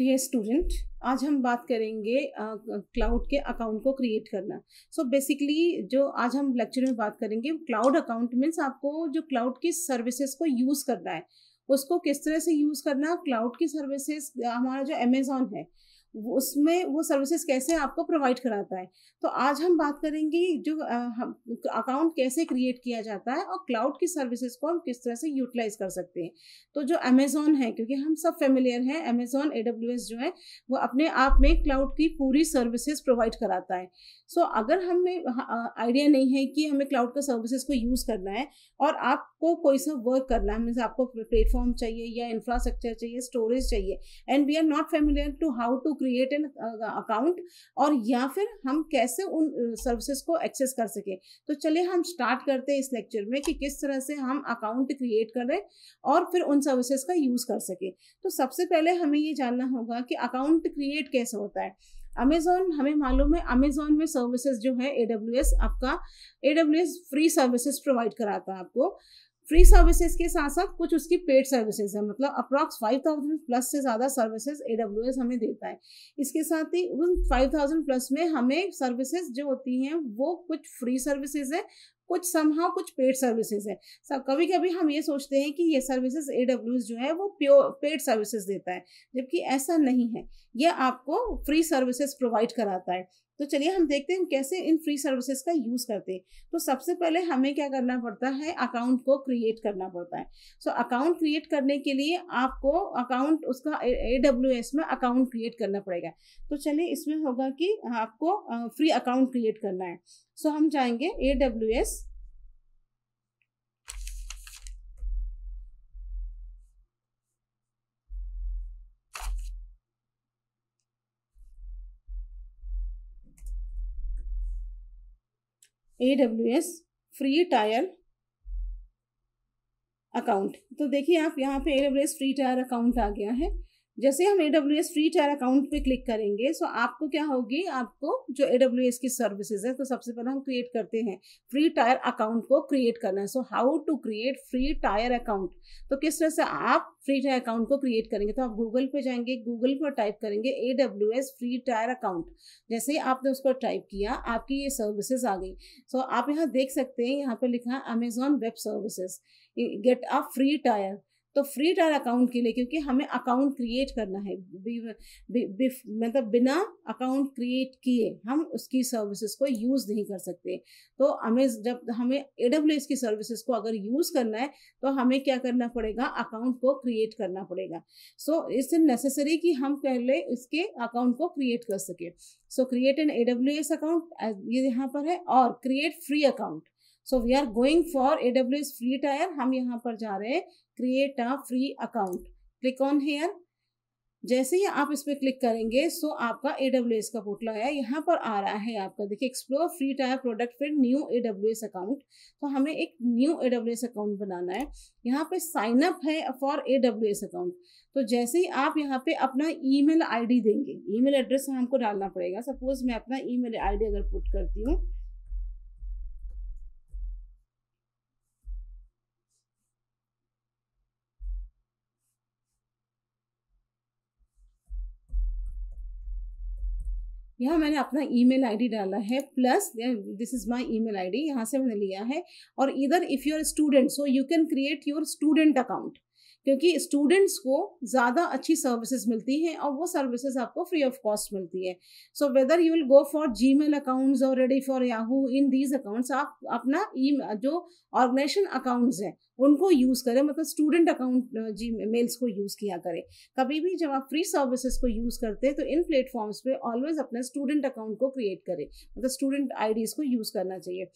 Dear student आज हम बात करेंगे क्लाउड uh, के अकाउंट को क्रिएट करना सो so बेसिकली जो आज हम लेक्चर में बात करेंगे क्लाउड अकाउंट मीन्स आपको जो क्लाउड की सर्विसेज को यूज़ करना है उसको किस तरह से यूज़ करना क्लाउड की सर्विसेज हमारा जो अमेजोन है उसमें वो सर्विसेज कैसे आपको प्रोवाइड कराता है तो आज हम बात करेंगे जो अकाउंट कैसे क्रिएट किया जाता है और क्लाउड की सर्विसेज को हम किस तरह से यूटिलाइज कर सकते हैं तो जो अमेजोन है क्योंकि हम सब फेमिलियर हैं अमेजोन ए जो है वो अपने आप में क्लाउड की पूरी सर्विसेज प्रोवाइड कराता है सो so, अगर हमें आइडिया नहीं है कि हमें क्लाउड का सर्विसेज को यूज़ करना है और आप आपको कोई सा वर्क करना है मीन्स आपको प्लेटफॉर्म चाहिए या इंफ्रास्ट्रक्चर चाहिए स्टोरेज चाहिए and we are not familiar to how to create an account और या फिर हम कैसे उन सर्विसेज uh, को एक्सेस कर सकें तो चले हम स्टार्ट करते हैं इस लेक्चर में कि किस तरह से हम अकाउंट क्रिएट करें और फिर उन सर्विसेज का यूज़ कर सकें तो सबसे पहले हमें ये जानना होगा कि अकाउंट क्रिएट कैसे होता है अमेजोन हमें मालूम है अमेजोन में सर्विसेज जो है ए आपका ए फ्री सर्विसेज प्रोवाइड कराता है आपको फ्री सर्विसेज के साथ साथ कुछ उसकी पेड सर्विसेज है मतलब अप्रॉक्स फाइव थाउजेंड प्लस से ज़्यादा सर्विसेज ए डब्ल्यू एस हमें देता है इसके साथ ही उन फाइव थाउजेंड प्लस में हमें सर्विसेज जो होती हैं वो कुछ फ्री सर्विसेज है कुछ समहा कुछ पेड सर्विसेज है सब कभी कभी हम ये सोचते हैं कि ये सर्विसेज ए डब्ल्यू एस जो है वो प्योर पेड सर्विसेज देता है जबकि ऐसा नहीं है यह आपको फ्री सर्विसेज प्रोवाइड कराता है तो चलिए हम देखते हैं कैसे इन फ्री सर्विसेज का यूज़ करते हैं तो सबसे पहले हमें क्या करना पड़ता है अकाउंट को क्रिएट करना पड़ता है सो so, अकाउंट क्रिएट करने के लिए आपको अकाउंट उसका ए डब्ल्यू एस में अकाउंट क्रिएट करना पड़ेगा तो चलिए इसमें होगा कि आपको फ्री अकाउंट क्रिएट करना है सो so, हम जाएंगे A W S A W S free tier account तो देखिए आप यहाँ पे एस फ्री टायर अकाउंट आ गया है जैसे हम A W S free tier account पे क्लिक करेंगे सो आपको क्या होगी आपको जो ए डब्ल्यू एस की सर्विसेज है तो सबसे पहले हम क्रिएट करते हैं फ्री टायर अकाउंट को क्रिएट करना है so how to create free tier account तो किस तरह से आप फ्री टायर अकाउंट को क्रिएट करेंगे तो आप गूगल पे जाएंगे गूगल पर टाइप करेंगे A W S free tier account जैसे ही आपने उसको टाइप किया आपकी ये सर्विसेज आ गई सो आप यहाँ देख सकते हैं यहाँ पर लिखा है Amazon web services get a free tier तो फ्री ट्रायल अकाउंट के लिए क्योंकि हमें अकाउंट क्रिएट करना है मतलब बिना अकाउंट क्रिएट किए हम उसकी सर्विसेज को यूज़ नहीं कर सकते तो हमें जब हमें ए की सर्विसेज को अगर यूज़ करना है तो हमें क्या करना पड़ेगा अकाउंट को क्रिएट करना पड़ेगा सो इट्स नेसेसरी कि हम पहले इसके अकाउंट को क्रिएट कर सके so create an A account ये यहाँ पर है और create free account so we are going for A W S free tier हम यहाँ पर जा रहे हैं create a free account click on here जैसे ही आप इस पर क्लिक करेंगे सो आपका ए डब्ल्यू एस का पोर्टल आया यहाँ पर आ रहा है आपका देखिए एक्सप्लोर फ्री टायर प्रोडक्ट फिर new A W S account तो हमें एक new A W S account बनाना है यहाँ पे साइन अप है for A W S account तो जैसे ही आप यहाँ पे अपना ई मेल आई डी देंगे ई मेल एड्रेस हमको डालना पड़ेगा सपोज मैं अपना ई मेल आई डी अगर पुट करती हूँ यहाँ मैंने अपना ईमेल आईडी डाला है plus this is my email ID यहाँ से मैंने लिया है और इधर if you are student so you can create your student account क्योंकि स्टूडेंट्स को ज़्यादा अच्छी सर्विसेज मिलती हैं और वो सर्विसेज आपको फ्री ऑफ कॉस्ट मिलती है so whether you will go for Gmail accounts और ready for Yahoo in these accounts आप अपना ई जो ऑर्गेनाइजेशन अकाउंट्स हैं उनको यूज़ करें मतलब स्टूडेंट अकाउंट जी मेल्स को यूज़ किया करें कभी भी जब आप फ्री सर्विसेज को यूज़ करते हैं तो इन प्लेटफॉर्म्स पे ऑलवेज अपना स्टूडेंट अकाउंट को क्रिएट करें मतलब स्टूडेंट आई को यूज़ करना चाहिए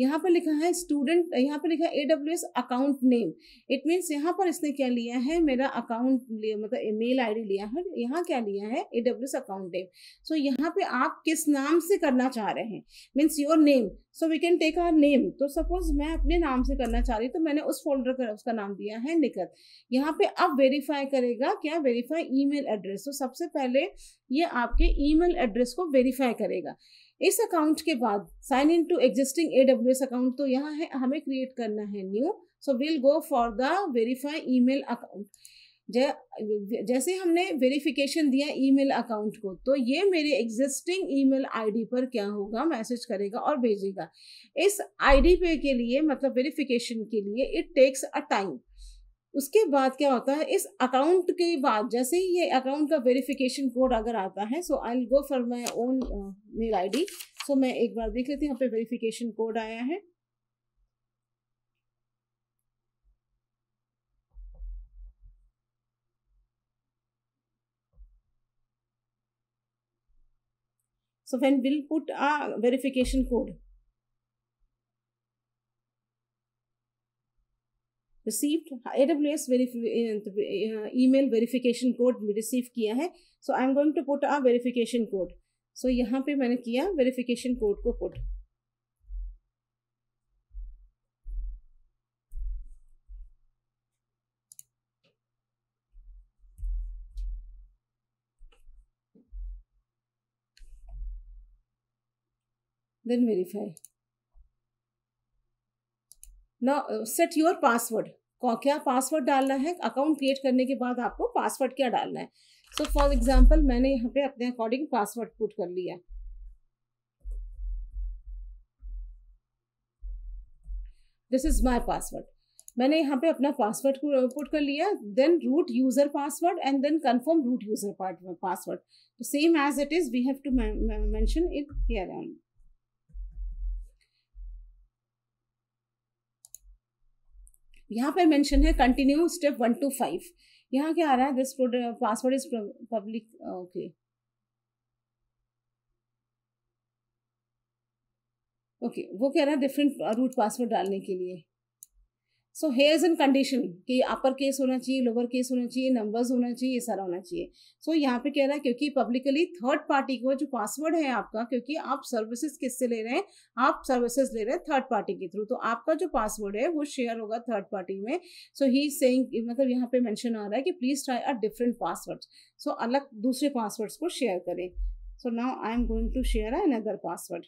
यहाँ पर लिखा है स्टूडेंट यहाँ पर लिखा है A W S account name it means यहाँ पर इसने क्या लिया है मेरा अकाउंट मतलब मेल आई डी लिया है यहाँ क्या लिया है A W S account name so यहाँ पर आप किस नाम से करना चाह रहे हैं means your name so we can take our name तो सपोज मैं अपने नाम से करना चाह रही तो मैंने उस फोल्डर का उसका नाम दिया है निकत यहाँ पे अब वेरीफाई करेगा क्या वेरीफाई ईमेल एड्रेस तो सबसे पहले ये आपके ईमेल एड्रेस को वेरीफाई करेगा इस अकाउंट के बाद sign in to existing A W S account तो यहाँ है हमें क्रिएट करना है new so will go for the verify email account जैसे हमने वेरिफिकेशन दिया ईमेल अकाउंट को तो ये मेरे एग्जिस्टिंग ईमेल आईडी पर क्या होगा मैसेज करेगा और भेजेगा इस आईडी पे के लिए मतलब वेरिफिकेशन के लिए इट टेक्स अ टाइम उसके बाद क्या होता है इस अकाउंट के बाद जैसे ही ये अकाउंट का वेरिफिकेशन कोड अगर आता है so I go for my own mail I so मैं एक बार देख लेती हूँ यहाँ पे वेरिफिकेशन कोड आया है So when we'll put a verification code. Received AWS verif email verification code receive kiya hai so I am going to put a verification code. So yahan pe maine kiya verification code ko put. then verify now uh, set your password क्या password डालना है account create करने के बाद आपको password क्या डालना है so for example मैंने यहाँ पे अपने according password put कर लिया दिस इज माय पासवर्ड मैंने यहाँ पे अपना पासवर्ड पुट uh, कर लिया then root user password and then confirm root user password same as it is we have to mention it here on यहाँ पर मैंशन है continue step one two five यहाँ क्या आ रहा है this password is public okay okay वो कह रहा है डिफरेंट रूट पासवर्ड डालने के लिए सो हेयर्स इन कंडीशन कि अपर केस होना चाहिए लोअर केस होना चाहिए नंबर्स होना चाहिए ये सारा होना चाहिए सो so, यहाँ पे कह रहा है क्योंकि पब्लिकली थर्ड पार्टी को जो पासवर्ड है आपका क्योंकि आप सर्विसेज किससे ले रहे हैं आप सर्विसेज ले रहे हैं थर्ड पार्टी के थ्रू तो आपका जो पासवर्ड है वो शेयर होगा थर्ड पार्टी में सो ही सेइंग मतलब यहाँ पे मैंशन आ रहा है कि please try a different password so अलग दूसरे पासवर्ड्स को शेयर करें so now I am going to share another password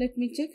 let me check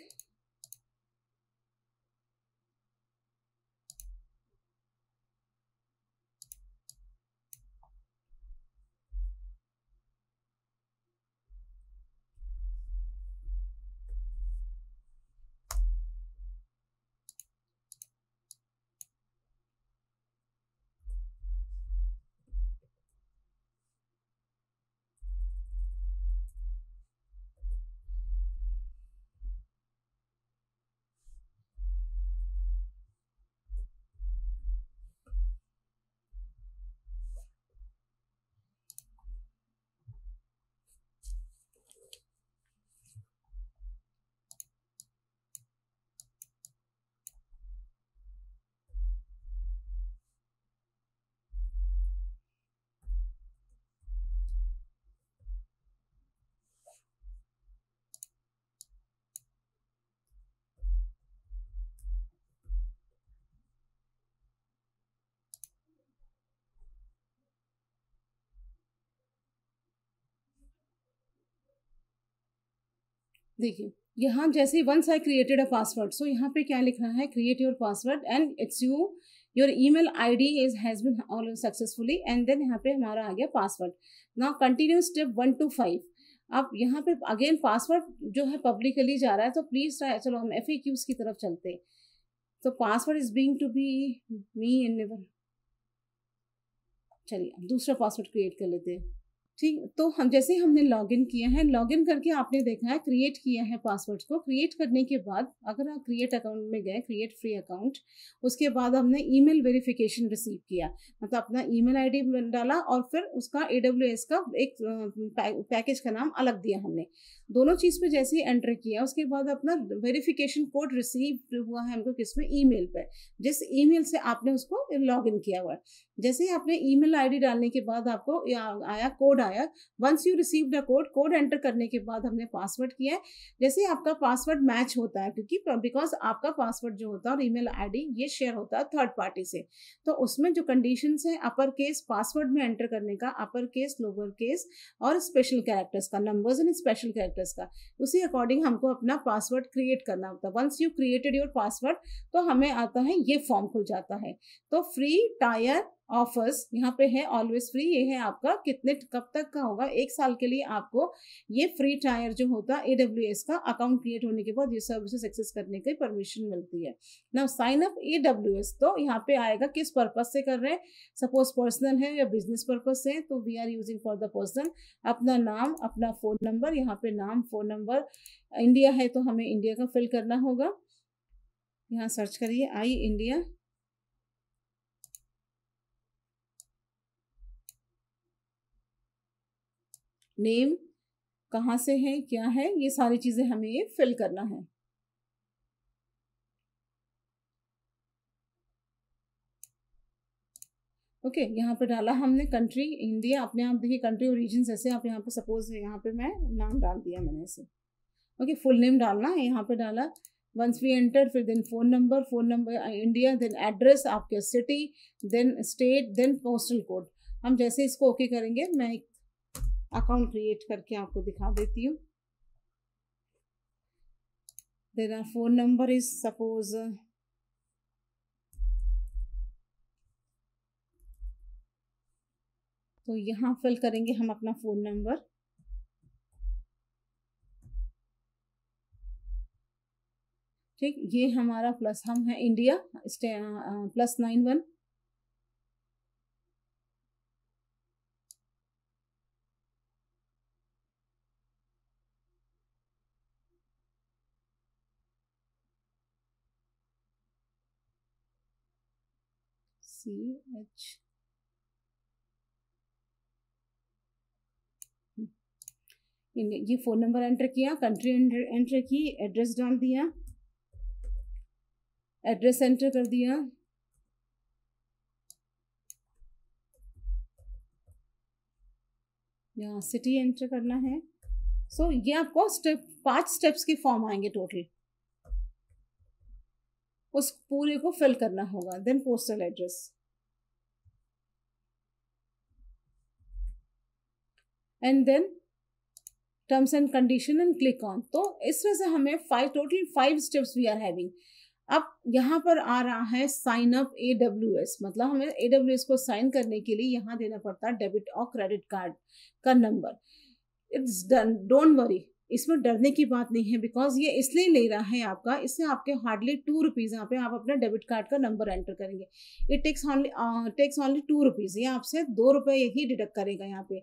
देखिए यहाँ जैसे once I created a password so यहाँ पे क्या लिखना है create your password and it's you your email ID is has been all successfully and then यहाँ पे हमारा आ गया पासवर्ड ना continue step one two five अब यहाँ पे अगेन पासवर्ड जो है पब्लिकली जा रहा है तो प्लीज़ ट्राई चलो हम एफ की तरफ चलते तो password is being to be me and never चलिए दूसरा पासवर्ड क्रिएट कर लेते हैं ठीक तो हम जैसे हमने लॉग इन किया है लॉग इन करके आपने देखा है क्रिएट किया है पासवर्ड को क्रिएट करने के बाद अगर आप क्रिएट अकाउंट में गए क्रिएट फ्री अकाउंट उसके बाद हमने ईमेल वेरिफिकेशन रिसीव किया मतलब अपना ईमेल आईडी डाला और फिर उसका ए का एक पैकेज का नाम अलग दिया हमने दोनों चीज़ पे जैसे ही एंटर किया उसके बाद अपना वेरिफिकेशन कोड रिसीव हुआ है हमको किस ई मेल पर जिस ई से आपने उसको लॉग इन किया हुआ है जैसे ही आपने ईमेल आईडी डालने के बाद आपको आया कोड आया once you receive the code code enter करने के बाद हमने पासवर्ड किया है जैसे ही आपका पासवर्ड मैच होता है क्योंकि बिकॉज आपका पासवर्ड जो होता है और ईमेल आईडी ये शेयर होता है थर्ड पार्टी से तो उसमें जो कंडीशन है अपर केस पासवर्ड में एंटर करने का अपर केस लोअर केस और स्पेशल कैरेक्टर्स का नंबर्स एंड स्पेशल कैरेक्टर्स का उसी अकॉर्डिंग हमको अपना पासवर्ड क्रिएट करना होता है once you created your password तो हमें आता है ये फॉर्म खुल जाता है तो फ्री टायर ऑफर्स यहाँ पे है ऑलवेज फ्री ये है आपका कितने कब तक का होगा एक साल के लिए आपको ये फ्री टायर जो होता है ए का अकाउंट क्रिएट होने के बाद ये सर्विसेज एक्सेस करने की परमिशन मिलती है ना साइन अप ए तो यहाँ पे आएगा किस पर्पज से कर रहे हैं सपोज पर्सनल है या बिजनेस पर्पज से तो we are using for the person अपना नाम अपना फ़ोन नंबर यहाँ पे नाम फ़ोन नंबर इंडिया है तो हमें इंडिया का फिल करना होगा यहाँ सर्च करिए आई इंडिया नेम कहाँ से है क्या है ये सारी चीज़ें हमें फिल करना है ओके okay, यहाँ पे डाला हमने कंट्री इंडिया अपने आप देखिए कंट्री और रीजन ऐसे आप यहाँ पे सपोज यहाँ पे मैं नाम डाल दिया मैंने इसे ओके फुल नेम डालना है यहाँ पे डाला वंस वी एंटर फिर then phone number phone number India then address आपके city then state then postal code हम जैसे इसको ओके okay करेंगे मैं एक अकाउंट क्रिएट करके आपको दिखा देती हूँ there are phone number is suppose तो यहाँ फिल करेंगे हम अपना फ़ोन नंबर ठीक ये हमारा प्लस हम है India plus nine one C H ये फ़ोन नंबर एंटर किया कंट्री एंटर की एड्रेस डाल दिया एड्रेस एंटर कर दिया यहाँ सिटी एंटर करना है सो so, ये आपको स्टेप पांच स्टेप्स के फॉर्म आएंगे टोटल उस पूरे को फिल करना होगा then postal address and then terms and condition and click on तो इस वजह से हमें five total five steps we are having अब यहाँ पर आ रहा है sign up A W S मतलब हमें ए डब्ल्यू एस को साइन करने के लिए यहाँ देना पड़ता है डेबिट और क्रेडिट कार्ड का number it's done don't worry इसमें डरने की बात नहीं है बिकॉज ये इसलिए ले रहा है आपका इससे आपके हार्डली टू रुपीज़ यहाँ पे आप अपना डेबिट कार्ड का नंबर एंटर करेंगे it takes only takes only two rupees ये आपसे दो रुपये ही डिडक्ट करेगा यहाँ पे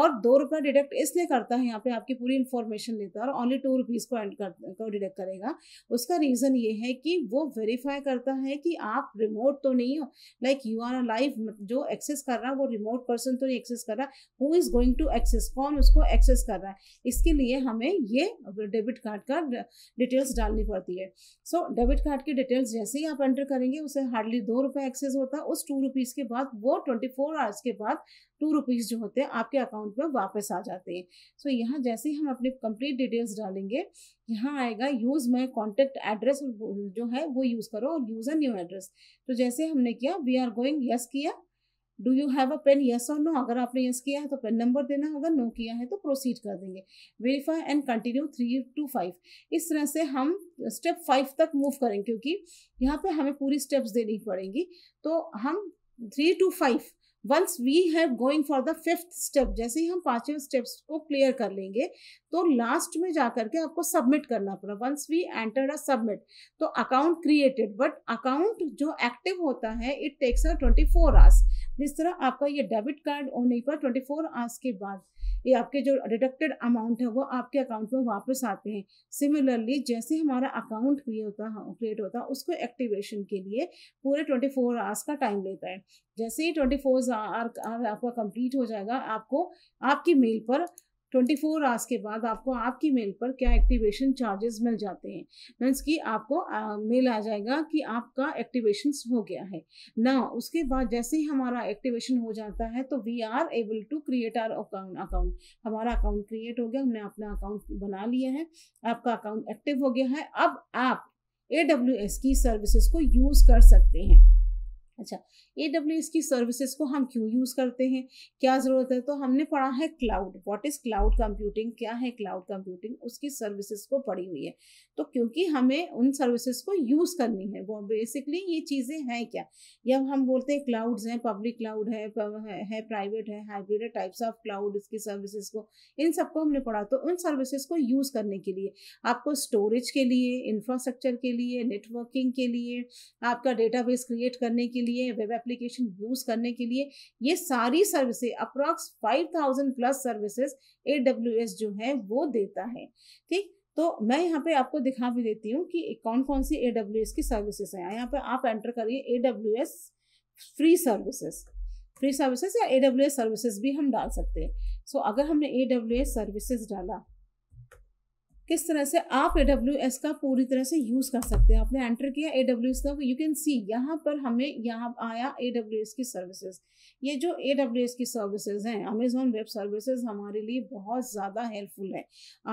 और दो रुपये डिडक्ट इसलिए करता है यहाँ पे आपकी पूरी इन्फॉर्मेशन लेता है और ऑनली टू रुपीज़ को एंड कर, डिडक्ट करेगा उसका रीज़न ये है कि वो वेरीफाई करता है कि आप रिमोट तो नहीं हो लाइक यू आर अ जो एक्सेस कर रहा है वो रिमोट पर्सन तो नहीं एक्सेस कर रहा who is going to access कौन उसको एक्सेस कर रहा है इसके लिए हमें हमें ये डेबिट कार्ड का डिटेल्स डालनी पड़ती है सो so, डेबिट कार्ड की डिटेल्स जैसे ही आप एंटर करेंगे उसे हार्डली दो रुपये एक्सेस होता है उस टू रुपीज़ के बाद वो ट्वेंटी फोर आवर्स के बाद टू रुपीज़ जो होते हैं आपके अकाउंट में वापस आ जाते हैं सो so, यहाँ जैसे ही हम अपने कंप्लीट डिटेल्स डालेंगे यहाँ आएगा यूज़ माई कॉन्टेक्ट एड्रेस जो है वो यूज़ करो और यूज़ अ न्यू एड्रेस तो जैसे हमने किया वी आर गोइंग यस किया do you have a pen yes और नो अगर आपने यस किया है तो पेन नंबर देना अगर नो किया है तो प्रोसीड कर देंगे verify and continue three two five इस तरह से हम स्टेप फाइव तक मूव करेंगे क्योंकि यहाँ पे हमें पूरी स्टेप्स देनी पड़ेंगी तो हम three two five once we have going for the fifth step जैसे ही हम पांचवें स्टेप्स को क्लियर कर लेंगे तो लास्ट में जा करके आपको सबमिट करना पड़ा once we enter a submit तो अकाउंट क्रिएटेड बट अकाउंट जो एक्टिव होता है it takes a twenty four hours जिस तरह आपका ये डेबिट कार्ड होने पर ट्वेंटी फोर आवर्स के बाद ये आपके जो डिडक्टेड अमाउंट है वो आपके अकाउंट में वापस आते हैं सिमिलरली जैसे हमारा अकाउंट क्रिएट होता क्रिएट होता है उसको एक्टिवेशन के लिए पूरे ट्वेंटी फोर आवर्स का टाइम लेता है जैसे ही ट्वेंटी फोर आवर आपका कंप्लीट हो जाएगा आपको आपकी मेल पर ट्वेंटी फोर आवर्स के बाद आपको आपकी मेल पर क्या एक्टिवेशन चार्जेस मिल जाते हैं मीन्स कि आपको मेल आ जाएगा कि आपका एक्टिवेशन हो गया है ना उसके बाद जैसे ही हमारा एक्टिवेशन हो जाता है तो we are able to create our account account हमारा अकाउंट क्रिएट हो गया हमने अपना अकाउंट बना लिया है आपका अकाउंट एक्टिव हो गया है अब आप ए डब्ल्यू एस की सर्विसेज को यूज़ कर सकते हैं अच्छा ए डब्ल्यू एस की सर्विसेज को हम क्यों यूज़ करते हैं क्या ज़रूरत है तो हमने पढ़ा है cloud what is cloud computing क्या है क्लाउड कंप्यूटिंग उसकी सर्विसेज को पढ़ी हुई है तो क्योंकि हमें उन सर्विसेज को यूज़ करनी है वो बेसिकली ये चीज़ें हैं क्या जब हम बोलते हैं क्लाउड्स हैं पब्लिक क्लाउड है है प्राइवेट है हाइब्रिड है टाइप्स ऑफ क्लाउड इसकी सर्विसेज को इन सबको हमने पढ़ा तो उन सर्विसेज को यूज़ करने के लिए आपको स्टोरेज के लिए इंफ्रास्ट्रक्चर के लिए नेटवर्किंग के लिए आपका डेटाबेस क्रिएट करने के लिए वेब एप्लीकेशन यूज़ करने के लिए ये सारी services approx thousand plus services ए जो है वो देता है ठीक तो मैं यहाँ पे आपको दिखा भी देती हूँ कि कौन कौन सी ए की सर्विसेज हैं यहाँ पे आप एंटर करिए A W S free services free services या ए सर्विसेज भी हम डाल सकते हैं सो so, अगर हमने ए सर्विसेज डाला किस तरह से आप ए डब्ल्यू एस का पूरी तरह से यूज़ कर सकते हैं आपने एंटर किया ए डब्ल्यू एस का यू कैन सी यहाँ पर हमें यहाँ आया ए डब्ल्यू एस की सर्विसेज ये जो ए डब्ल्यू एस की सर्विसेज हैं अमेजोन वेब सर्विसेज हमारे लिए बहुत ज़्यादा हेल्पफुल है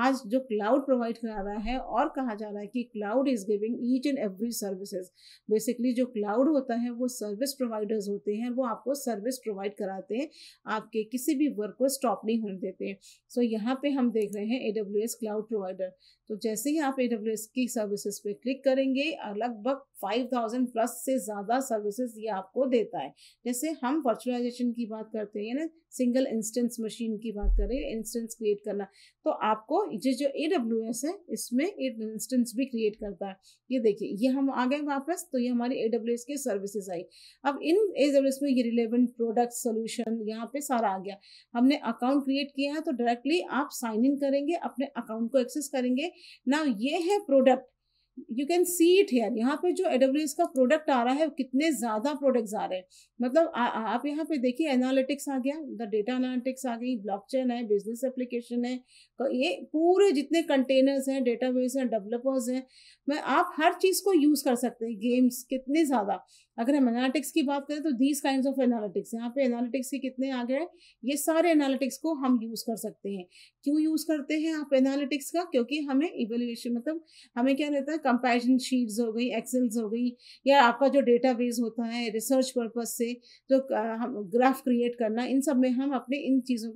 आज जो क्लाउड प्रोवाइड करा रहा है और कहा जा रहा है कि cloud is giving each and every services basically जो क्लाउड होता है वो सर्विस प्रोवाइडर्स होते हैं वो आपको सर्विस प्रोवाइड कराते हैं आपके किसी भी वर्क को स्टॉप नहीं होने देते सो so, यहाँ पर हम देख रहे हैं A W S cloud provide button तो जैसे ही आप ए की सर्विसेज पे क्लिक करेंगे लगभग 5000 प्लस से ज़्यादा सर्विसेज ये आपको देता है जैसे हम वर्चुअलाइजेशन की बात करते हैं ना सिंगल इंस्टेंस मशीन की बात करें इंस्टेंस क्रिएट करना तो आपको ये जो ए है इसमें एक इंस्टेंस भी क्रिएट करता है ये देखिए ये हम आ गए वापस तो ये हमारी ए की सर्विसेज आई अब इन ए में ये रिलेवेंट प्रोडक्ट सोल्यूशन यहाँ पे सारा आ गया हमने अकाउंट क्रिएट किया है तो डायरेक्टली आप साइन इन करेंगे अपने अकाउंट को एक्सेस करेंगे नाउ ये है product you can see it here यहाँ पे जो एडब्ल्यू का प्रोडक्ट आ रहा है कितने ज़्यादा प्रोडक्ट्स आ रहे हैं मतलब आ, आप यहाँ पे देखिए एनालिटिक्स आ गया द डेटा एनालिटिक्स आ गई ब्लॉकचेन है बिजनेस एप्लीकेशन है ये पूरे जितने कंटेनर्स हैं डेटाबेस हैं डेवलपर्स हैं मैं आप हर चीज़ को यूज़ कर सकते हैं गेम्स कितने ज़्यादा अगर हम एनालिटिक्स की बात करें तो दीज काइंड ऑफ एनालिटिक्स यहाँ पे एनालिटिक्स के कितने आ गए ये सारे एनालिटिक्स को हम यूज़ कर सकते हैं क्यों यूज़ करते हैं आप एनालिटिक्स का क्योंकि हमें इवेल्यूएशन मतलब हमें क्या रहता है कंपेरिजन शीट्स हो गई एक्सेल्स हो गई या आपका जो डेटाबेस होता है रिसर्च पर्पज से जो हम ग्राफ क्रिएट करना इन सब में हम अपने इन चीज़ों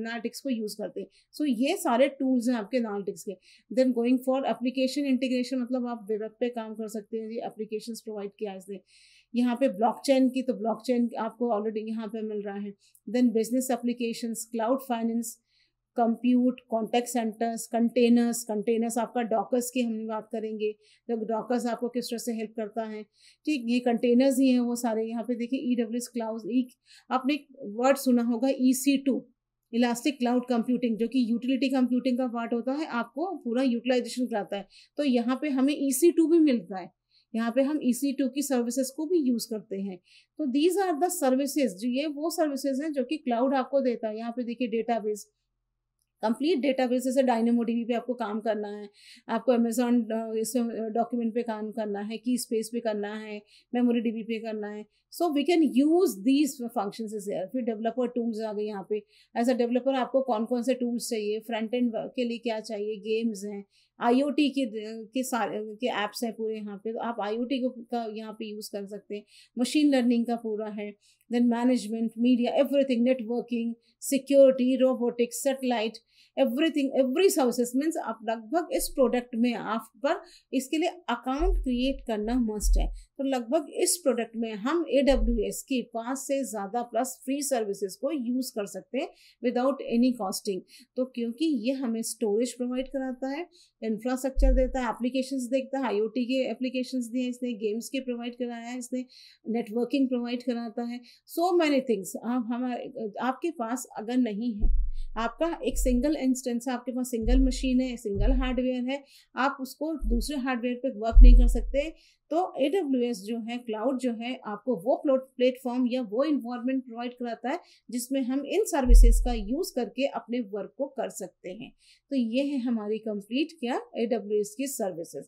एनालिटिक्स को यूज़ करते हैं सो so, ये सारे टूल्स हैं आपके एनालिटिक्स के then going for application integration मतलब आप वेब पे काम कर सकते हैं जी एप्लीकेशन प्रोवाइड किया इसने यहाँ पे ब्लॉकचेन की तो ब्लॉकचेन आपको ऑलरेडी यहाँ पे मिल रहा है then business applications cloud finance compute contact centers containers containers आपका डॉकर्स की हम बात करेंगे तो डॉकर्स आपको किस तरह से हेल्प करता है ठीक ये कंटेनर्स ही हैं वो सारे यहाँ पे देखिए ई डब्ल्यू एस क्लाउड ई आपने एक वर्ड सुना होगा E C two elastic cloud computing जो कि यूटिलिटी कंप्यूटिंग का पार्ट होता है आपको पूरा यूटिलाइजेशन कराता है तो यहाँ पे हमें ई सी टू भी मिलता है यहाँ पे हम ई सी टू की सर्विसेज को भी यूज़ करते हैं तो दीज आर द सर्विसेज जो ये वो सर्विसेज हैं जो कि क्लाउड आपको देता है यहाँ पे देखिए डेटाबेस कंप्लीट डेटा बेस जैसे डायनेमो वी पे आपको काम करना है आपको अमेजोन uh, इस डॉक्यूमेंट uh, पे काम करना है की स्पेस पे करना है मेमोरी डीबी पे करना है so we can use these function फिर डेवलपर टूल्स आ गए यहाँ पे एज अ डेवलपर आपको कौन कौन से टूल्स चाहिए फ्रंट एंड के लिए क्या चाहिए गेम्स हैं आईओटी के के सारे के ऐप्स हैं पूरे यहाँ पे तो आप आईओटी को का यहाँ पे यूज़ कर सकते हैं मशीन लर्निंग का पूरा है then management media everything networking security robotics satellite everything every services means आप लगभग इस प्रोडक्ट में आप पर इसके लिए अकाउंट क्रिएट करना मस्ट है तो लगभग इस प्रोडक्ट में हम ए डब्ल्यू एस की पाँच से ज़्यादा प्लस फ्री सर्विसेज को यूज़ कर सकते हैं विदाउट एनी कॉस्टिंग तो क्योंकि ये हमें स्टोरेज प्रोवाइड कराता है इंफ्रास्ट्रक्चर देता है एप्लीकेशंस देखता है आई के एप्लीकेशंस दिए इसने गेम्स के प्रोवाइड कराया है इसने नेटवर्किंग प्रोवाइड कराता है सो मैनी थिंग्स आप हमारे आपके पास अगर नहीं है आपका एक सिंगल इंस्टेंस है आपके पास सिंगल मशीन है सिंगल हार्डवेयर है आप उसको दूसरे हार्डवेयर पे वर्क नहीं कर सकते तो ए डब्ल्यू एस जो है क्लाउड जो है आपको वो प्लेटफॉर्म या वो इन्वायरमेंट प्रोवाइड कराता है जिसमें हम इन सर्विसेज का यूज़ करके अपने वर्क को कर सकते हैं तो ये है हमारी कंप्लीट क्या ए डब्ल्यू एस की सर्विसेज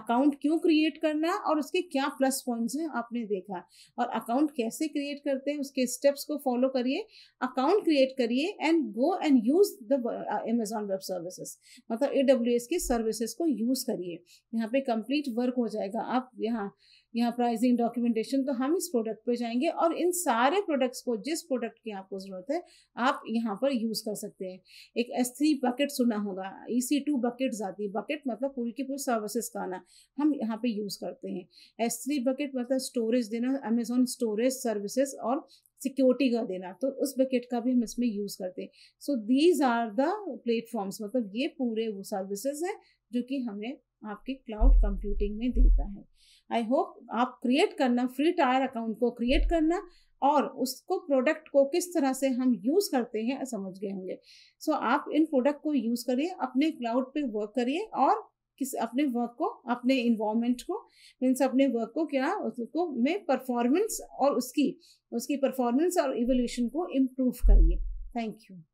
अकाउंट क्यों क्रिएट करना और उसके क्या प्लस पॉइंट्स हैं आपने देखा और अकाउंट कैसे क्रिएट करते हैं उसके स्टेप्स को फॉलो करिए अकाउंट क्रिएट करिए and go and use the Amazon web services मतलब ए डब्ल्यू एस की सर्विसेज को यूज़ करिए यहाँ पे कंप्लीट वर्क हो जाएगा आप हाँ, यहाँ यहाँ प्राइसिंग डॉक्यूमेंटेशन तो हम इस प्रोडक्ट पे जाएंगे और इन सारे प्रोडक्ट्स को जिस प्रोडक्ट की आपको ज़रूरत है आप यहाँ पर यूज़ कर सकते हैं एक एस थ्री बकेट सुना होगा ई सी टू बकेट आती है बकेट मतलब पूरी की पूरी सर्विसेज का आना हम यहाँ पे यूज़ करते हैं एस थ्री बकेट मतलब स्टोरेज देना अमेजोन स्टोरेज सर्विसेज और सिक्योरिटी का देना तो उस बकेट का भी हम इसमें यूज़ करते हैं so these are the platforms मतलब ये पूरे वो सर्विसेज हैं जो कि हमें आपके क्लाउड कंप्यूटिंग में देता है आई होप आप क्रिएट करना फ्री टायर अकाउंट को क्रिएट करना और उसको प्रोडक्ट को किस तरह से हम यूज़ करते हैं समझ गए होंगे सो so, आप इन प्रोडक्ट को यूज़ करिए अपने क्लाउड पे वर्क करिए और किस अपने वर्क को अपने इन्वामेंट को मीन्स अपने वर्क को क्या उसको में परफॉर्मेंस और उसकी उसकी परफॉर्मेंस और इवोल्यूशन को इम्प्रूव करिए थैंक यू